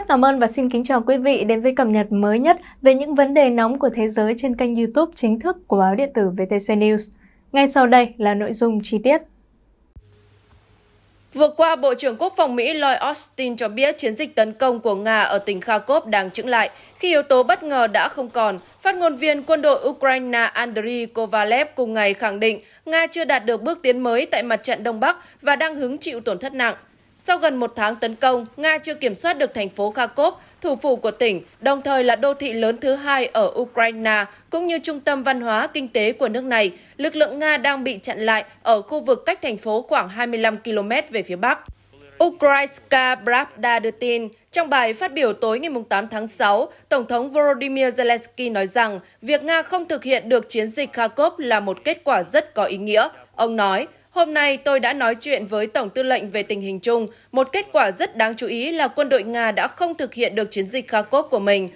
rất cảm ơn và xin kính chào quý vị đến với cập nhật mới nhất về những vấn đề nóng của thế giới trên kênh YouTube chính thức của báo điện tử VTC News. Ngay sau đây là nội dung chi tiết. Vừa qua, Bộ trưởng Quốc phòng Mỹ Lloyd Austin cho biết chiến dịch tấn công của Nga ở tỉnh Kharkov đang chững lại khi yếu tố bất ngờ đã không còn. Phát ngôn viên quân đội Ukraine Andriy Kovalev cùng ngày khẳng định Nga chưa đạt được bước tiến mới tại mặt trận Đông Bắc và đang hứng chịu tổn thất nặng. Sau gần một tháng tấn công, Nga chưa kiểm soát được thành phố Kharkov, thủ phủ của tỉnh, đồng thời là đô thị lớn thứ hai ở Ukraine, cũng như trung tâm văn hóa kinh tế của nước này. Lực lượng Nga đang bị chặn lại ở khu vực cách thành phố khoảng 25 km về phía bắc. Ukrainska Pravda đưa tin, trong bài phát biểu tối ngày 8 tháng 6, Tổng thống Volodymyr Zelensky nói rằng việc Nga không thực hiện được chiến dịch Kharkov là một kết quả rất có ý nghĩa. Ông nói, Hôm nay tôi đã nói chuyện với Tổng tư lệnh về tình hình chung. Một kết quả rất đáng chú ý là quân đội Nga đã không thực hiện được chiến dịch Kharkov của mình.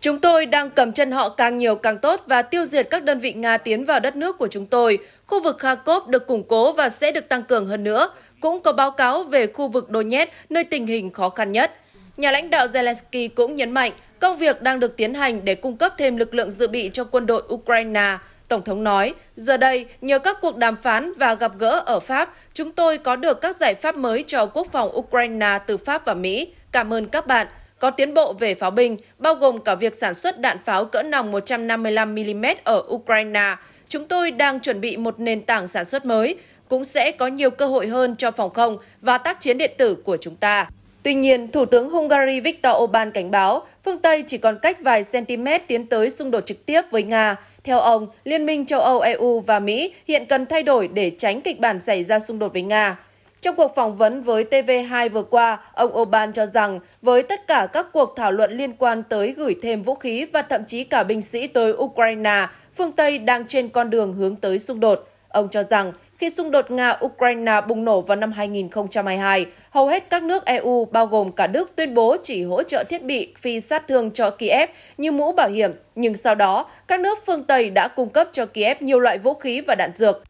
Chúng tôi đang cầm chân họ càng nhiều càng tốt và tiêu diệt các đơn vị Nga tiến vào đất nước của chúng tôi. Khu vực Kharkov được củng cố và sẽ được tăng cường hơn nữa. Cũng có báo cáo về khu vực Donetsk, nơi tình hình khó khăn nhất. Nhà lãnh đạo Zelensky cũng nhấn mạnh công việc đang được tiến hành để cung cấp thêm lực lượng dự bị cho quân đội Ukraine. Tổng thống nói, giờ đây, nhờ các cuộc đàm phán và gặp gỡ ở Pháp, chúng tôi có được các giải pháp mới cho quốc phòng Ukraine từ Pháp và Mỹ. Cảm ơn các bạn. Có tiến bộ về pháo binh, bao gồm cả việc sản xuất đạn pháo cỡ nòng 155mm ở Ukraine. Chúng tôi đang chuẩn bị một nền tảng sản xuất mới, cũng sẽ có nhiều cơ hội hơn cho phòng không và tác chiến điện tử của chúng ta. Tuy nhiên, Thủ tướng Hungary Viktor Orbán cảnh báo phương Tây chỉ còn cách vài cm tiến tới xung đột trực tiếp với Nga. Theo ông, Liên minh châu Âu, EU và Mỹ hiện cần thay đổi để tránh kịch bản xảy ra xung đột với Nga. Trong cuộc phỏng vấn với TV2 vừa qua, ông Orbán cho rằng với tất cả các cuộc thảo luận liên quan tới gửi thêm vũ khí và thậm chí cả binh sĩ tới Ukraine, phương Tây đang trên con đường hướng tới xung đột. Ông cho rằng khi xung đột Nga-Ukraine bùng nổ vào năm 2022, hầu hết các nước EU, bao gồm cả Đức, tuyên bố chỉ hỗ trợ thiết bị phi sát thương cho Kiev như mũ bảo hiểm, nhưng sau đó, các nước phương Tây đã cung cấp cho Kiev nhiều loại vũ khí và đạn dược.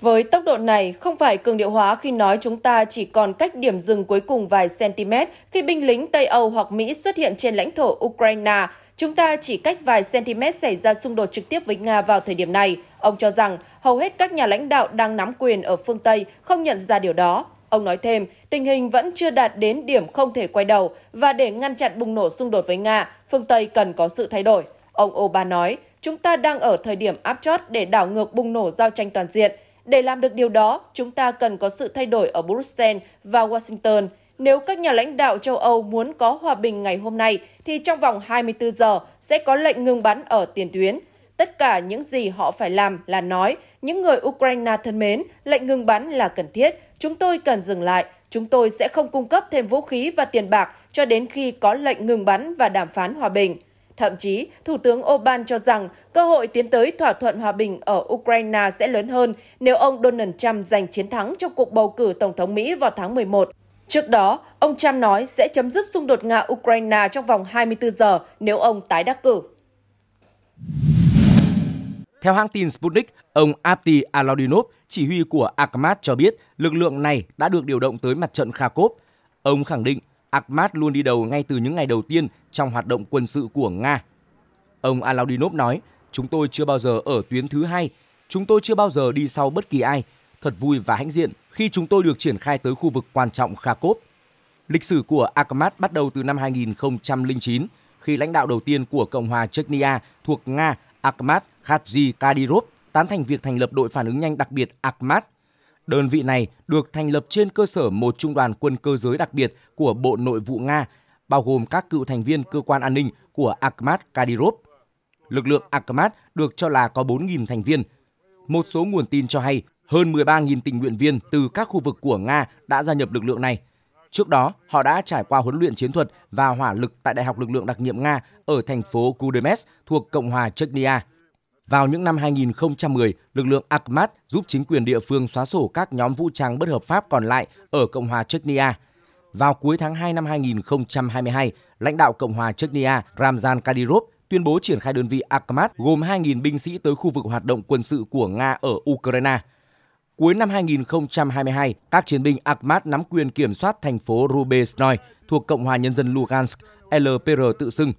Với tốc độ này, không phải cường điệu hóa khi nói chúng ta chỉ còn cách điểm dừng cuối cùng vài cm khi binh lính Tây Âu hoặc Mỹ xuất hiện trên lãnh thổ Ukraine, Chúng ta chỉ cách vài cm xảy ra xung đột trực tiếp với Nga vào thời điểm này. Ông cho rằng hầu hết các nhà lãnh đạo đang nắm quyền ở phương Tây không nhận ra điều đó. Ông nói thêm, tình hình vẫn chưa đạt đến điểm không thể quay đầu và để ngăn chặn bùng nổ xung đột với Nga, phương Tây cần có sự thay đổi. Ông obama nói, chúng ta đang ở thời điểm áp chót để đảo ngược bùng nổ giao tranh toàn diện. Để làm được điều đó, chúng ta cần có sự thay đổi ở Bruxelles và Washington – nếu các nhà lãnh đạo châu Âu muốn có hòa bình ngày hôm nay, thì trong vòng 24 giờ sẽ có lệnh ngừng bắn ở tiền tuyến. Tất cả những gì họ phải làm là nói, những người Ukraine thân mến, lệnh ngừng bắn là cần thiết, chúng tôi cần dừng lại, chúng tôi sẽ không cung cấp thêm vũ khí và tiền bạc cho đến khi có lệnh ngừng bắn và đàm phán hòa bình. Thậm chí, Thủ tướng Orbán cho rằng cơ hội tiến tới thỏa thuận hòa bình ở Ukraine sẽ lớn hơn nếu ông Donald Trump giành chiến thắng trong cuộc bầu cử Tổng thống Mỹ vào tháng 11. Trước đó, ông Trump nói sẽ chấm dứt xung đột Nga-Ukraine trong vòng 24 giờ nếu ông tái đắc cử. Theo hãng tin Sputnik, ông Abdi Aladinov, chỉ huy của Akhmat cho biết lực lượng này đã được điều động tới mặt trận Kharkov. Ông khẳng định Akhmat luôn đi đầu ngay từ những ngày đầu tiên trong hoạt động quân sự của Nga. Ông Aladinov nói, chúng tôi chưa bao giờ ở tuyến thứ hai, chúng tôi chưa bao giờ đi sau bất kỳ ai, thật vui và hãnh diện khi chúng tôi được triển khai tới khu vực quan trọng Kharkov. Lịch sử của Akhmat bắt đầu từ năm 2009 khi lãnh đạo đầu tiên của Cộng hòa Chechnya thuộc Nga Akhmat Khadzi Kadyrov tán thành việc thành lập đội phản ứng nhanh đặc biệt Akhmat. Đơn vị này được thành lập trên cơ sở một trung đoàn quân cơ giới đặc biệt của Bộ Nội vụ Nga, bao gồm các cựu thành viên cơ quan an ninh của Akhmat Kadyrov. Lực lượng Akhmat được cho là có 4.000 thành viên. Một số nguồn tin cho hay hơn 13.000 tình nguyện viên từ các khu vực của Nga đã gia nhập lực lượng này. Trước đó, họ đã trải qua huấn luyện chiến thuật và hỏa lực tại Đại học Lực lượng Đặc nhiệm Nga ở thành phố Kudemes thuộc Cộng hòa Chechnya. Vào những năm 2010, lực lượng Akhmat giúp chính quyền địa phương xóa sổ các nhóm vũ trang bất hợp pháp còn lại ở Cộng hòa Chechnya. Vào cuối tháng 2 năm 2022, lãnh đạo Cộng hòa Chechnya Ramzan Kadyrov tuyên bố triển khai đơn vị Akhmat gồm 2.000 binh sĩ tới khu vực hoạt động quân sự của Nga ở Ukraine – Cuối năm 2022, các chiến binh Akhmat nắm quyền kiểm soát thành phố Rubesnoy thuộc Cộng hòa Nhân dân Lugansk, LPR tự xưng.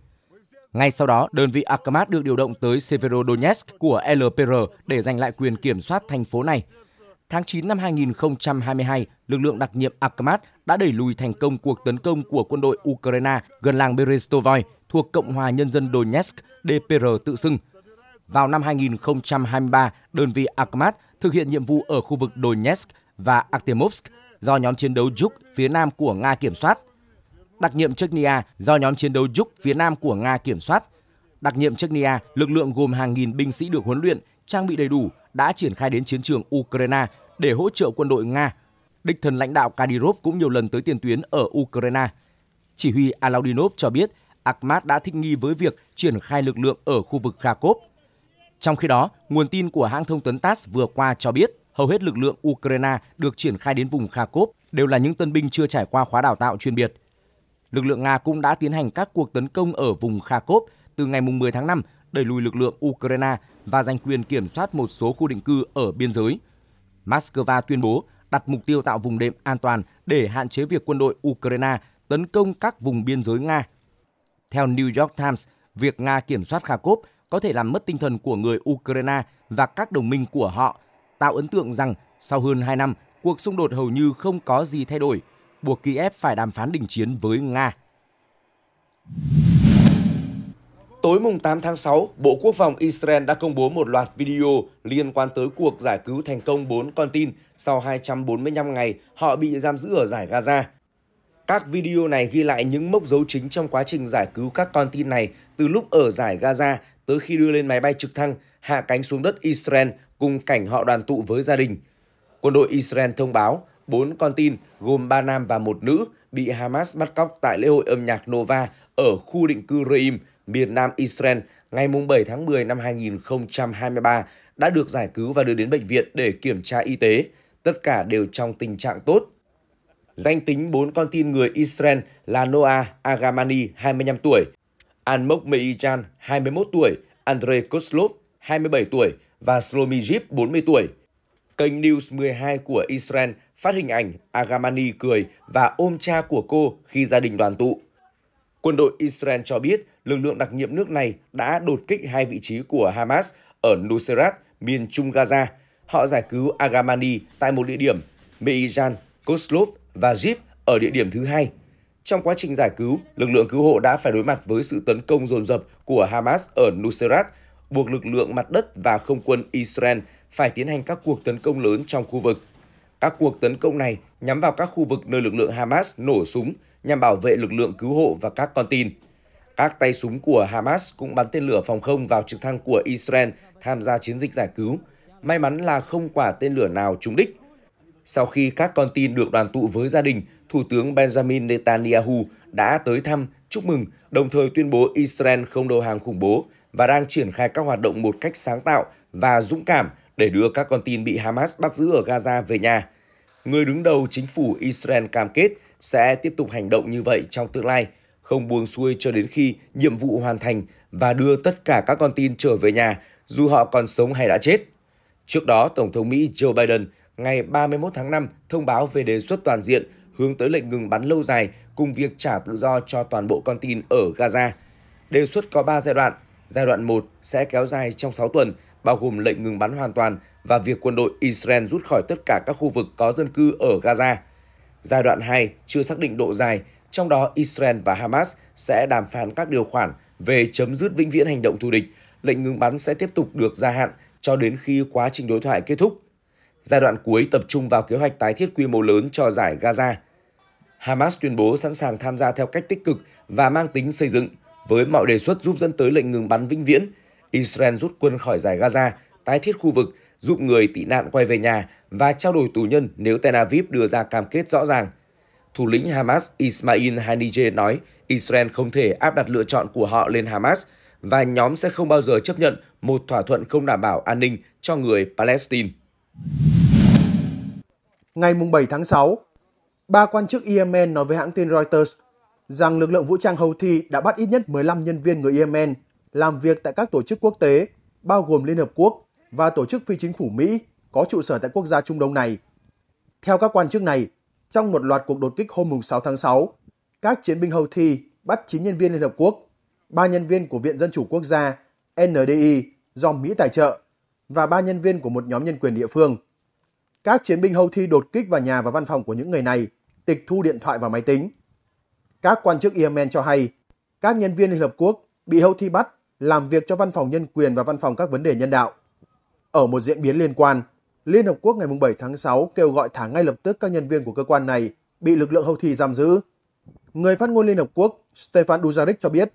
Ngay sau đó, đơn vị Akhmat được điều động tới Severodonetsk của LPR để giành lại quyền kiểm soát thành phố này. Tháng 9 năm 2022, lực lượng đặc nhiệm Akhmat đã đẩy lùi thành công cuộc tấn công của quân đội Ukraine gần làng Berestovoy thuộc Cộng hòa Nhân dân Donetsk, DPR tự xưng. Vào năm 2023, đơn vị Akhmat thực hiện nhiệm vụ ở khu vực Donetsk và Artemovsk do nhóm chiến đấu Yuk phía nam của Nga kiểm soát. Đặc nhiệm Chechnya do nhóm chiến đấu Yuk phía nam của Nga kiểm soát. Đặc nhiệm Chechnya, lực lượng gồm hàng nghìn binh sĩ được huấn luyện, trang bị đầy đủ đã triển khai đến chiến trường Ukraine để hỗ trợ quân đội Nga. Địch thần lãnh đạo Kadyrov cũng nhiều lần tới tiền tuyến ở Ukraine. Chỉ huy Alaudinov cho biết Akhmat đã thích nghi với việc triển khai lực lượng ở khu vực Kharkov – trong khi đó, nguồn tin của hãng thông tấn TASS vừa qua cho biết hầu hết lực lượng Ukraine được triển khai đến vùng Kharkov đều là những tân binh chưa trải qua khóa đào tạo chuyên biệt. Lực lượng Nga cũng đã tiến hành các cuộc tấn công ở vùng Kharkov từ ngày 10 tháng 5 đẩy lùi lực lượng Ukraine và giành quyền kiểm soát một số khu định cư ở biên giới. Moscow tuyên bố đặt mục tiêu tạo vùng đệm an toàn để hạn chế việc quân đội Ukraine tấn công các vùng biên giới Nga. Theo New York Times, việc Nga kiểm soát Kharkov có thể làm mất tinh thần của người Ukraine và các đồng minh của họ, tạo ấn tượng rằng sau hơn 2 năm, cuộc xung đột hầu như không có gì thay đổi, buộc Kiev phải đàm phán đình chiến với Nga. Tối mùng 8 tháng 6, Bộ Quốc phòng Israel đã công bố một loạt video liên quan tới cuộc giải cứu thành công 4 con tin sau 245 ngày họ bị giam giữ ở giải Gaza. Các video này ghi lại những mốc dấu chính trong quá trình giải cứu các con tin này từ lúc ở giải Gaza tới khi đưa lên máy bay trực thăng hạ cánh xuống đất Israel cùng cảnh họ đoàn tụ với gia đình. Quân đội Israel thông báo bốn con tin gồm ba nam và một nữ bị Hamas bắt cóc tại lễ hội âm nhạc Nova ở khu định cư Reim, miền nam Israel ngày 7 tháng 10 năm 2023 đã được giải cứu và đưa đến bệnh viện để kiểm tra y tế. Tất cả đều trong tình trạng tốt. Danh tính bốn con tin người Israel là Noah Agamani, 25 tuổi, Anmok Meijan, 21 tuổi, Andrei Kozlov, 27 tuổi và Slomijib, 40 tuổi. Kênh News 12 của Israel phát hình ảnh Agamani cười và ôm cha của cô khi gia đình đoàn tụ. Quân đội Israel cho biết lực lượng đặc nhiệm nước này đã đột kích hai vị trí của Hamas ở Nuseirat, miền Trung Gaza. Họ giải cứu Agamani tại một địa điểm, Meijan, Kozlov và Jib ở địa điểm thứ hai. Trong quá trình giải cứu, lực lượng cứu hộ đã phải đối mặt với sự tấn công dồn dập của Hamas ở Nuseirat, buộc lực lượng mặt đất và không quân Israel phải tiến hành các cuộc tấn công lớn trong khu vực. Các cuộc tấn công này nhắm vào các khu vực nơi lực lượng Hamas nổ súng nhằm bảo vệ lực lượng cứu hộ và các con tin. Các tay súng của Hamas cũng bắn tên lửa phòng không vào trực thăng của Israel tham gia chiến dịch giải cứu. May mắn là không quả tên lửa nào trúng đích. Sau khi các con tin được đoàn tụ với gia đình, Thủ tướng Benjamin Netanyahu đã tới thăm, chúc mừng, đồng thời tuyên bố Israel không đầu hàng khủng bố và đang triển khai các hoạt động một cách sáng tạo và dũng cảm để đưa các con tin bị Hamas bắt giữ ở Gaza về nhà. Người đứng đầu chính phủ Israel cam kết sẽ tiếp tục hành động như vậy trong tương lai, không buông xuôi cho đến khi nhiệm vụ hoàn thành và đưa tất cả các con tin trở về nhà, dù họ còn sống hay đã chết. Trước đó, Tổng thống Mỹ Joe Biden ngày 31 tháng 5 thông báo về đề xuất toàn diện hướng tới lệnh ngừng bắn lâu dài cùng việc trả tự do cho toàn bộ con tin ở Gaza. Đề xuất có 3 giai đoạn. Giai đoạn 1 sẽ kéo dài trong 6 tuần, bao gồm lệnh ngừng bắn hoàn toàn và việc quân đội Israel rút khỏi tất cả các khu vực có dân cư ở Gaza. Giai đoạn 2 chưa xác định độ dài, trong đó Israel và Hamas sẽ đàm phán các điều khoản về chấm dứt vĩnh viễn hành động thù địch. Lệnh ngừng bắn sẽ tiếp tục được gia hạn cho đến khi quá trình đối thoại kết thúc. Giai đoạn cuối tập trung vào kế hoạch tái thiết quy mô lớn cho giải Gaza. Hamas tuyên bố sẵn sàng tham gia theo cách tích cực và mang tính xây dựng với mọi đề xuất giúp dẫn tới lệnh ngừng bắn vĩnh viễn. Israel rút quân khỏi giải Gaza, tái thiết khu vực, giúp người tị nạn quay về nhà và trao đổi tù nhân nếu Tel Aviv đưa ra cam kết rõ ràng. Thủ lĩnh Hamas Ismail Haniyeh nói Israel không thể áp đặt lựa chọn của họ lên Hamas và nhóm sẽ không bao giờ chấp nhận một thỏa thuận không đảm bảo an ninh cho người Palestine ngày 7 tháng 6, ba quan chức Yemen nói với hãng tin Reuters rằng lực lượng vũ trang Houthi đã bắt ít nhất 15 nhân viên người Yemen làm việc tại các tổ chức quốc tế, bao gồm Liên Hợp Quốc và tổ chức phi chính phủ Mỹ có trụ sở tại quốc gia Trung Đông này. Theo các quan chức này, trong một loạt cuộc đột kích hôm 6 tháng 6, các chiến binh Houthi bắt 9 nhân viên Liên Hợp Quốc, 3 nhân viên của Viện Dân Chủ Quốc gia NDI do Mỹ tài trợ và 3 nhân viên của một nhóm nhân quyền địa phương. Các chiến binh houthi đột kích vào nhà và văn phòng của những người này, tịch thu điện thoại và máy tính. Các quan chức Yemen cho hay, các nhân viên Liên Hợp Quốc bị houthi bắt làm việc cho văn phòng nhân quyền và văn phòng các vấn đề nhân đạo. Ở một diễn biến liên quan, Liên Hợp Quốc ngày 7 tháng 6 kêu gọi thả ngay lập tức các nhân viên của cơ quan này bị lực lượng Houthi giam giữ. Người phát ngôn Liên Hợp Quốc Stefan Dujarric cho biết,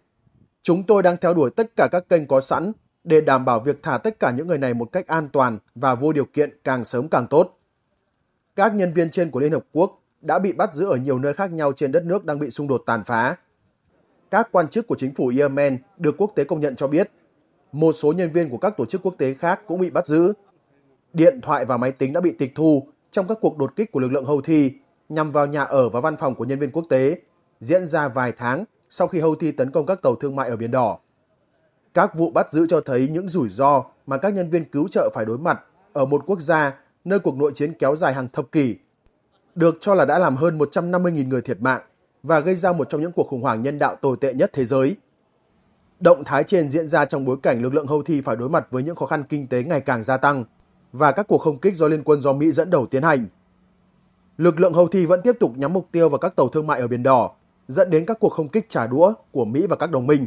Chúng tôi đang theo đuổi tất cả các kênh có sẵn để đảm bảo việc thả tất cả những người này một cách an toàn và vô điều kiện càng sớm càng tốt. Các nhân viên trên của Liên Hợp Quốc đã bị bắt giữ ở nhiều nơi khác nhau trên đất nước đang bị xung đột tàn phá. Các quan chức của chính phủ Yemen được quốc tế công nhận cho biết, một số nhân viên của các tổ chức quốc tế khác cũng bị bắt giữ. Điện thoại và máy tính đã bị tịch thu trong các cuộc đột kích của lực lượng Houthi nhằm vào nhà ở và văn phòng của nhân viên quốc tế diễn ra vài tháng sau khi Houthi tấn công các tàu thương mại ở Biển Đỏ. Các vụ bắt giữ cho thấy những rủi ro mà các nhân viên cứu trợ phải đối mặt ở một quốc gia nơi cuộc nội chiến kéo dài hàng thập kỷ, được cho là đã làm hơn 150.000 người thiệt mạng và gây ra một trong những cuộc khủng hoảng nhân đạo tồi tệ nhất thế giới. Động thái trên diễn ra trong bối cảnh lực lượng Houthi phải đối mặt với những khó khăn kinh tế ngày càng gia tăng và các cuộc không kích do Liên quân do Mỹ dẫn đầu tiến hành. Lực lượng Houthi vẫn tiếp tục nhắm mục tiêu vào các tàu thương mại ở Biển Đỏ, dẫn đến các cuộc không kích trả đũa của Mỹ và các đồng minh.